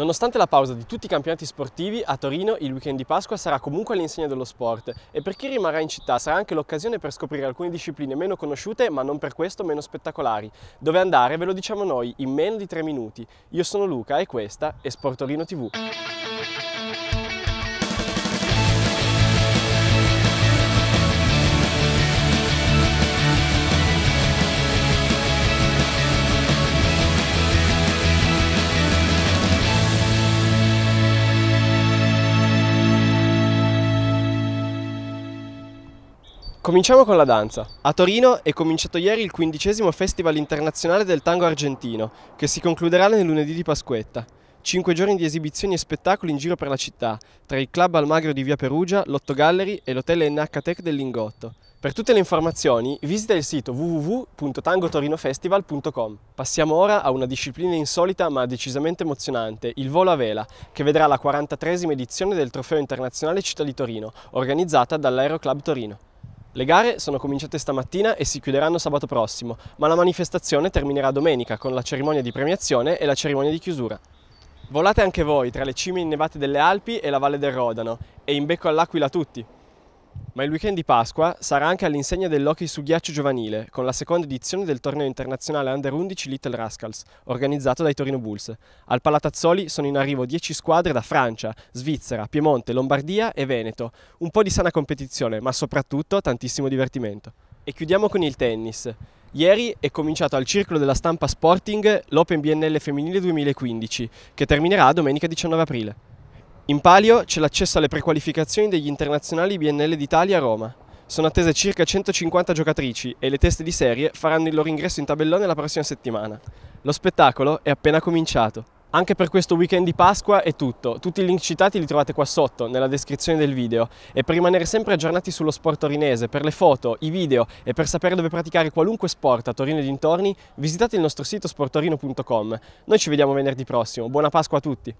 Nonostante la pausa di tutti i campionati sportivi, a Torino il weekend di Pasqua sarà comunque all'insegna dello sport e per chi rimarrà in città sarà anche l'occasione per scoprire alcune discipline meno conosciute ma non per questo meno spettacolari. Dove andare ve lo diciamo noi in meno di 3 minuti. Io sono Luca e questa è Sportorino TV. Cominciamo con la danza. A Torino è cominciato ieri il quindicesimo Festival internazionale del tango argentino, che si concluderà nel lunedì di Pasquetta. Cinque giorni di esibizioni e spettacoli in giro per la città, tra il Club Almagro di Via Perugia, l'Otto Gallery e l'Hotel NH Tech del Lingotto. Per tutte le informazioni visita il sito www.tangotorinofestival.com. Passiamo ora a una disciplina insolita ma decisamente emozionante, il volo a vela, che vedrà la 43esima edizione del Trofeo Internazionale Città di Torino, organizzata dall'Aeroclub Torino. Le gare sono cominciate stamattina e si chiuderanno sabato prossimo, ma la manifestazione terminerà domenica con la cerimonia di premiazione e la cerimonia di chiusura. Volate anche voi tra le cime innevate delle Alpi e la Valle del Rodano e in becco all'Aquila tutti! Ma il weekend di Pasqua sarà anche all'insegna dell'hockey su ghiaccio giovanile, con la seconda edizione del torneo internazionale Under 11 Little Rascals, organizzato dai Torino Bulls. Al Palatazzoli sono in arrivo 10 squadre da Francia, Svizzera, Piemonte, Lombardia e Veneto. Un po' di sana competizione, ma soprattutto tantissimo divertimento. E chiudiamo con il tennis. Ieri è cominciato al Circolo della Stampa Sporting l'Open BNL Femminile 2015, che terminerà domenica 19 aprile. In palio c'è l'accesso alle prequalificazioni degli internazionali BNL d'Italia a Roma. Sono attese circa 150 giocatrici e le teste di serie faranno il loro ingresso in tabellone la prossima settimana. Lo spettacolo è appena cominciato. Anche per questo weekend di Pasqua è tutto, tutti i link citati li trovate qua sotto nella descrizione del video e per rimanere sempre aggiornati sullo sport torinese, per le foto, i video e per sapere dove praticare qualunque sport a Torino e dintorni visitate il nostro sito sportorino.com. Noi ci vediamo venerdì prossimo, buona Pasqua a tutti!